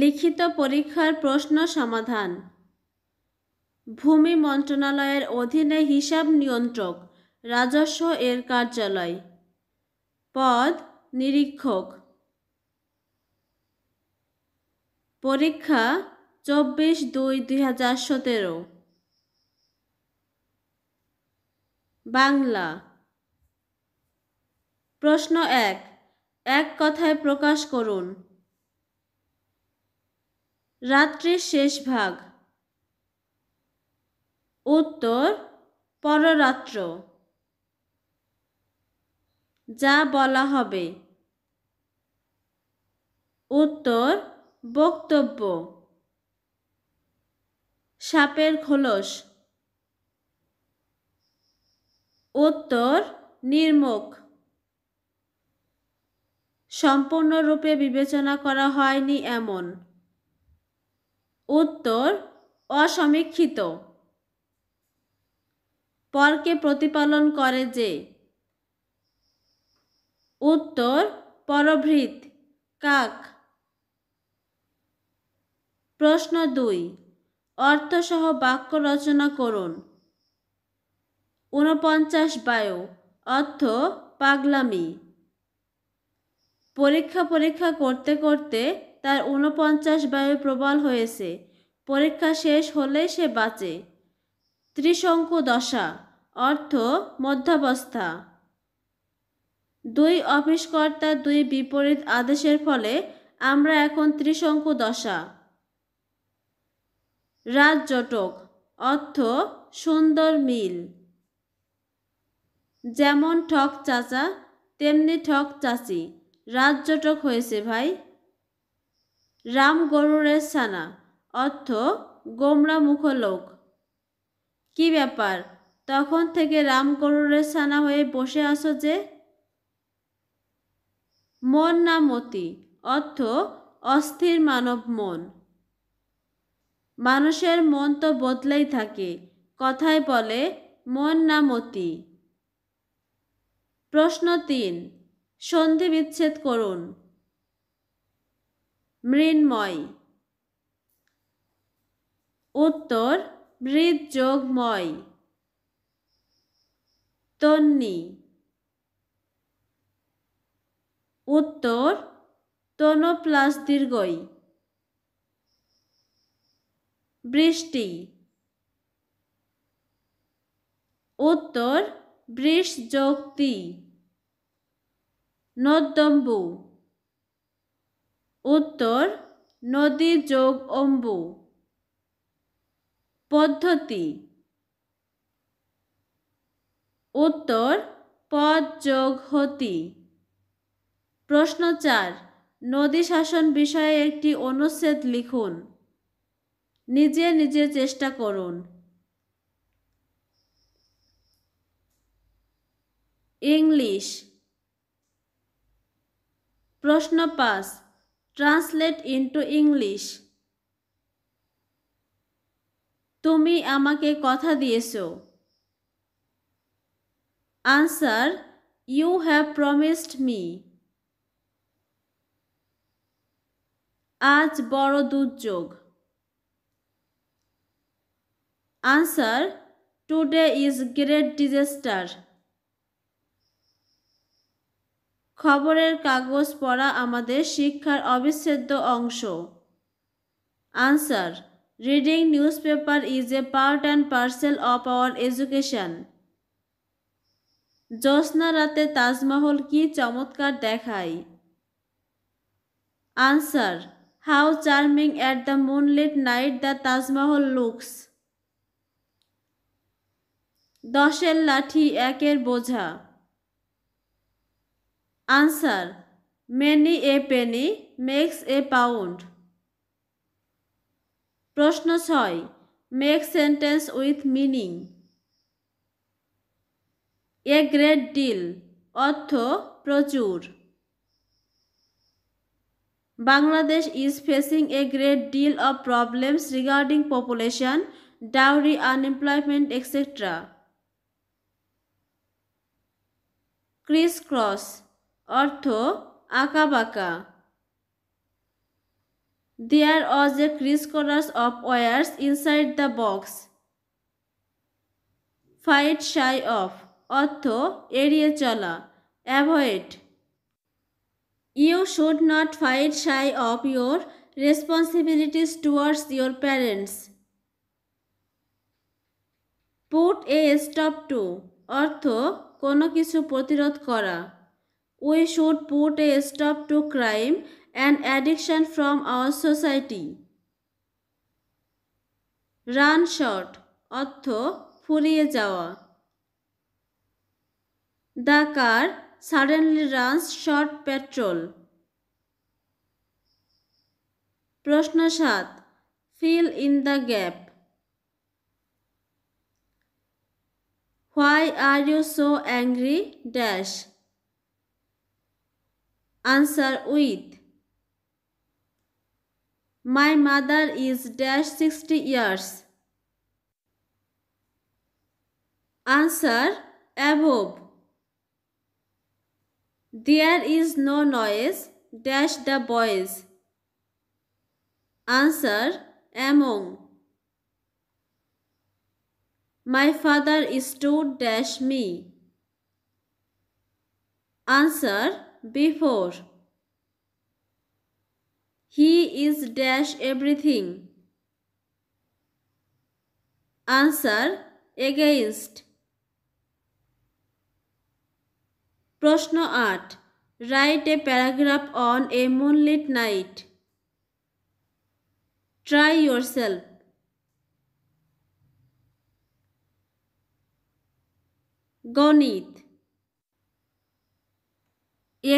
লিখিত পরীক্ষার প্রশ্ন সমাধান ভূমি মন্ত্রণালয়ের অধীনে হিসাব নিয়ন্ত্রক রাজস্ব এর কার্যালয় পদ নিরীক্ষক পরীক্ষা চব্বিশ দুই দুই হাজার সতেরো বাংলা প্রশ্ন এক এক কথায় প্রকাশ করুন রাত্রের শেষ ভাগ উত্তর পররাত্র যা বলা হবে উত্তর বক্তব্য সাপের খোলস উত্তর নির্মুখ সম্পূর্ণরূপে বিবেচনা করা হয়নি এমন উত্তর অসমীক্ষিত পরকে প্রতিপালন করে যে উত্তর পরভৃত কাক প্রশ্ন দুই অর্থসহ বাক্য রচনা করুন ঊনপঞ্চাশ বায়ু অর্থ পাগলামি পরীক্ষা পরীক্ষা করতে করতে তার উনপঞ্চাশ বায়ু প্রবল হয়েছে পরীক্ষা শেষ হলে সে বাঁচে ত্রিশঙ্কু দশা অর্থ মধ্যাবস্থা দুই অফিসকর্তার দুই বিপরীত আদেশের ফলে আমরা এখন ত্রিশঙ্কু দশা রাজজটক অর্থ সুন্দর মিল যেমন ঠক চাচা তেমনি ঠক চাচি রাজজটক হয়েছে ভাই রাম গরুরের সানা অর্থ গোমরা মুখ লোক কি ব্যাপার তখন থেকে রাম গরুরের সানা হয়ে বসে আসো যে মন না মতি অর্থ অস্থির মানব মন মানুষের মন তো বদলেই থাকে কথায় বলে মন না মতি প্রশ্ন তিন সন্ধি বিচ্ছেদ করুন মৃন্ময় উত্তর মৃদযোগময় তন্নি উত্তর তন প্লাস দীর্ঘই বৃষ্টি উত্তর বৃষ যোগ তি নদম্বু উত্তর নদী যোগ অম্বু পদ্ধতি উত্তর পদ যোগ হতি প্রশ্ন চার নদী শাসন বিষয়ে একটি অনুচ্ছেদ লিখুন নিজে নিজে চেষ্টা করুন ইংলিশ প্রশ্ন পাঁচ ট্রান্সলেট ইন্টু ইংলিশ তুমি আমাকে কথা দিয়েছ answer you have promised me আজ বড় দুর্যোগ answer today is great disaster খবরের কাগজ পড়া আমাদের শিক্ষার অবিচ্ছেদ্য অংশ answer reading newspaper is a part and parcel of our education জ্যোৎস্না রাতে তাজমহল কি চমৎকার দেখায় answer how charming at the moonlit night the Taj Mahal looks দশের লাঠি একের বোঝা answer many a penny makes a pound প্রশ্ন ছয় make sentence with meaning A great deal অর্থ প্রচুর Bangladesh is facing a great deal of problems regarding population dowry unemployment etcetera criss cross অর্থ আঁকাবাঁকা there was a criss crosses of wires inside the box fight shy of অর্থ এড়িয়ে চলা avoid you should not fight shy of your responsibilities towards your parents put a stop to অর্থ কোনো কিছু প্রতিরোধ করা we should put a stop to crime and addiction from our society run short অর্থ ফুরিয়ে যাওয়া the car suddenly runs short petrol প্রশ্ন সাত fill in the gap why are you so angry dash Answer with My mother is dash 60 years. Answer above. There is no noise dash the boys. Answer among. My father is to dash me. Answer before. He is dash everything. Answer against. Proshno art. Write a paragraph on a moonlit night. Try yourself. Gonit.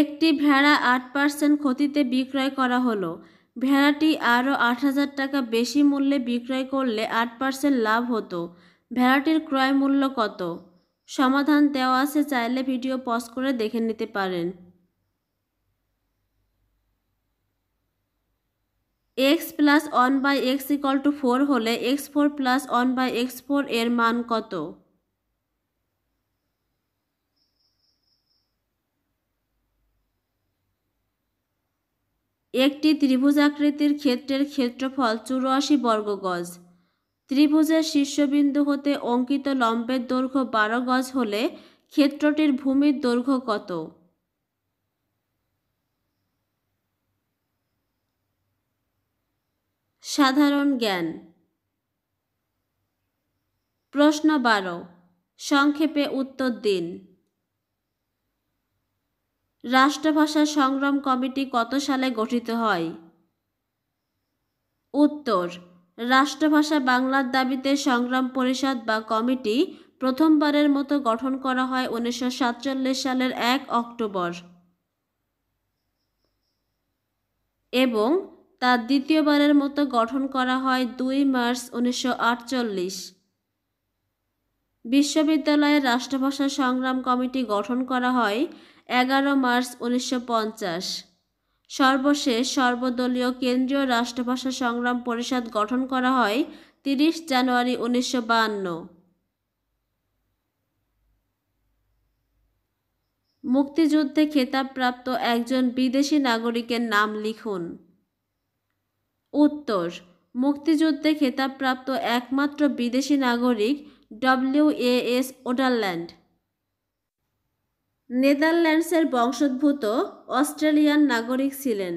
একটি ভেড়া আট percent ক্ষতিতে বিক্রয় করা হলো ভেড়াটি আরও আট হাজার টাকা বেশি মূল্যে বিক্রয় করলে আট পার্সেন্ট লাভ হতো ভেড়াটির ক্রয় মূল্য কত সমাধান দেওয়া আছে চাইলে ভিডিও পজ করে দেখে নিতে পারেন x plus one by x equal to four হলে x four plus one by x four এর মান কত একটি ত্রিভুজাকৃতির ক্ষেত্রের ক্ষেত্রফল চুরাশি বর্গ গজ ত্রিভুজের শীর্ষবিন্দু হতে অঙ্কিত লম্বের দৈর্ঘ্য বারো গজ হলে ক্ষেত্রটির ভূমির দৈর্ঘ্য কত সাধারণ জ্ঞান প্রশ্ন বারো সংক্ষেপে উত্তর দিন রাষ্ট্রভাষা সংগ্রাম কমিটি কত সালে গঠিত হয় উত্তর রাষ্ট্রভাষা বাংলার দাবিতে সংগ্রাম পরিষদ বা কমিটি প্রথমবারের মতো গঠন করা হয় উনিশশো সালের এক অক্টোবর এবং তা দ্বিতীয়বারের মতো গঠন করা হয় দুই মার্চ উনিশশো বিশ্ববিদ্যালয়ের রাষ্ট্রভাষা সংগ্রাম কমিটি গঠন করা হয় এগারো মার্চ উনিশশো পঞ্চাশ সর্বশেষ সর্বদলীয় কেন্দ্রীয় রাষ্ট্রভাষা সংগ্রাম পরিষদ গঠন করা হয় তিরিশ জানুয়ারি উনিশশো বাহান্ন মুক্তিযুদ্ধে খেতাবপ্রাপ্ত একজন বিদেশি নাগরিকের নাম লিখুন উত্তর মুক্তিযুদ্ধে খেতাবপ্রাপ্ত একমাত্র বিদেশি নাগরিক ডব্লিউ এ এস ওডারল্যান্ড নেদারল্যান্ডসের বংশোদ্ভূত অস্ট্রেলিয়ান নাগরিক ছিলেন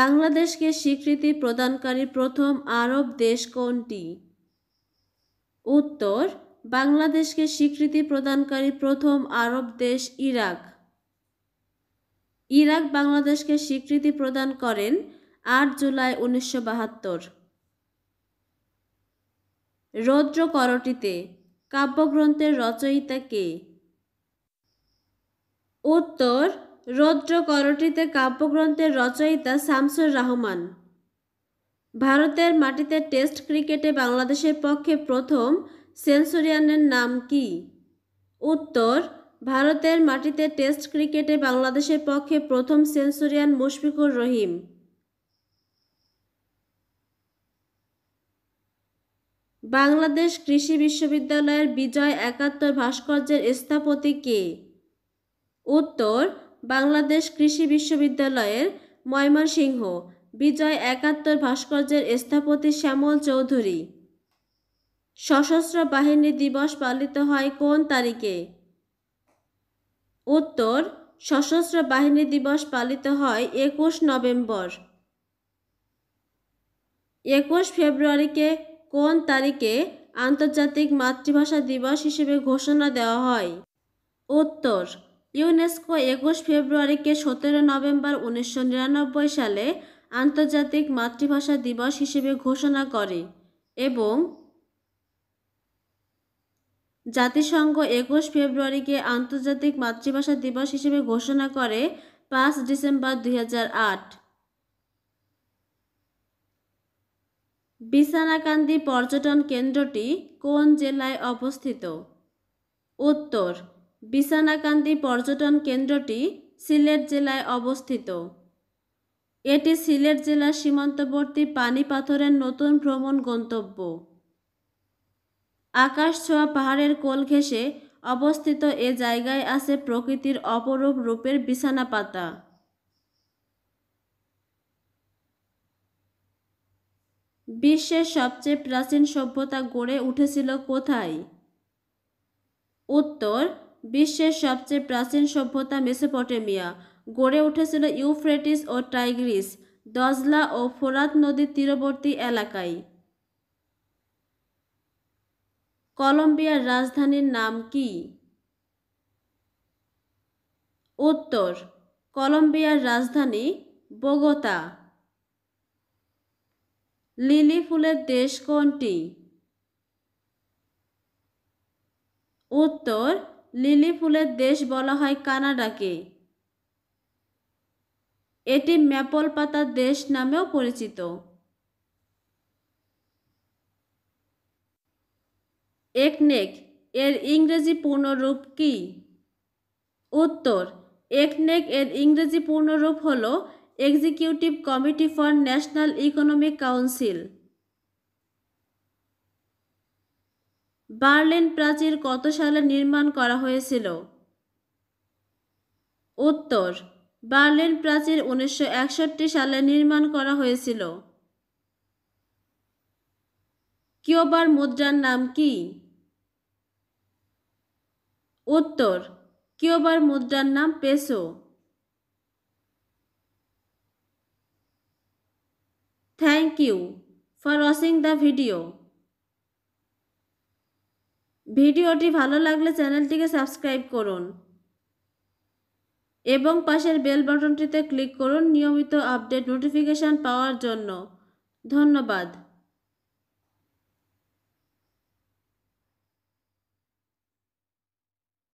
বাংলাদেশকে স্বীকৃতি প্রদানকারী প্রথম আরব দেশ কোনটি উত্তর বাংলাদেশকে স্বীকৃতি প্রদানকারী প্রথম আরব দেশ ইরাক ইরাক বাংলাদেশকে স্বীকৃতি প্রদান করেন আট জুলাই উনিশশো বাহাত্তর রৌদ্র করটিতে কাব্যগ্রন্থের রচয়িতা কে উত্তর রৌদ্র করটিতে কাব্যগ্রন্থের রচয়িতা শামসুর রহমান ভারতের মাটিতে টেস্ট ক্রিকেটে বাংলাদেশের পক্ষে প্রথম সেঞ্চুরিয়ানের নাম কি উত্তর ভারতের মাটিতে টেস্ট ক্রিকেটে বাংলাদেশের পক্ষে প্রথম সেঞ্চুরিয়ান মুশফিকুর রহিম বাংলাদেশ কৃষি বিশ্ববিদ্যালয়ের বিজয় একাত্তর ভাস্কর্যের স্থাপতি কে উত্তর বাংলাদেশ কৃষি বিশ্ববিদ্যালয়ের ময়মনসিংহ বিজয় একাত্তর ভাস্কর্যের স্থাপতি শ্যামল চৌধুরী সশস্ত্র বাহিনী দিবস পালিত হয় কোন তারিখে উত্তর সশস্ত্র বাহিনী দিবস পালিত হয় একুশ নভেম্বর একুশ ফেব্রুয়ারিকে কোন তারিখে আন্তর্জাতিক মাতৃভাষা দিবস হিসেবে ঘোষণা দেওয়া হয় উত্তর ইউনেস্কো একুশ ফেব্রুয়ারিকে সতেরো নভেম্বর উনিশশো সালে আন্তর্জাতিক মাতৃভাষা দিবস হিসেবে ঘোষণা করে এবং জাতিসংঘ একুশ ফেব্রুয়ারিকে আন্তর্জাতিক মাতৃভাষা দিবস হিসেবে ঘোষণা করে পাঁচ ডিসেম্বর দুই বিছানাকান্দি পর্যটন কেন্দ্রটি কোন জেলায় অবস্থিত উত্তর বিছানাকান্দি পর্যটন কেন্দ্রটি সিলেট জেলায় অবস্থিত এটি সিলেট জেলার সীমান্তবর্তী পানি পাথরের নতুন ভ্রমণ গন্তব্য আকাশ ছোঁয়া পাহাড়ের কোল ঘেঁষে অবস্থিত এ জায়গায় আছে প্রকৃতির অপরূপ রূপের বিছানা পাতা বিশ্বের সবচেয়ে প্রাচীন সভ্যতা গড়ে উঠেছিল কোথায় উত্তর বিশ্বের সবচেয়ে প্রাচীন সভ্যতা মেসোপটেমিয়া গড়ে উঠেছিল ইউফ্রেটিস ও টাইগ্রিস দজলা ও ফোরাত নদীর তীরবর্তী এলাকায় কলম্বিয়ার রাজধানীর নাম কি উত্তর কলম্বিয়ার রাজধানী বোগোতা লিলি ফুলের দেশ কোনটি উত্তর লিলি ফুলের দেশ বলা হয় কানাডাকে এটি ম্যাপল পাতার দেশ নামেও পরিচিত একনেক এর ইংরেজি পূর্ণরূপ কি উত্তর একনেক এর ইংরেজি পূর্ণরূপ হলো executive committee for national economic council Berlin প্রাচীর কত সালে নির্মাণ করা হয়েছিল উত্তর বার্লিন প্রাচীর উনিশশো সালে নির্মাণ করা হয়েছিল কিউবার মুদ্রার নাম কি উত্তর কিউবার মুদ্রার নাম peso thank you for watching the video ভিডিওটি ভালো লাগলে চ্যানেলটিকে সাবস্ক্রাইব করুন এবং পাশের বেল বাটনটিতে ক্লিক করুন নিয়মিত আপডেট নোটিফিকেশান পাওয়ার জন্য ধন্যবাদ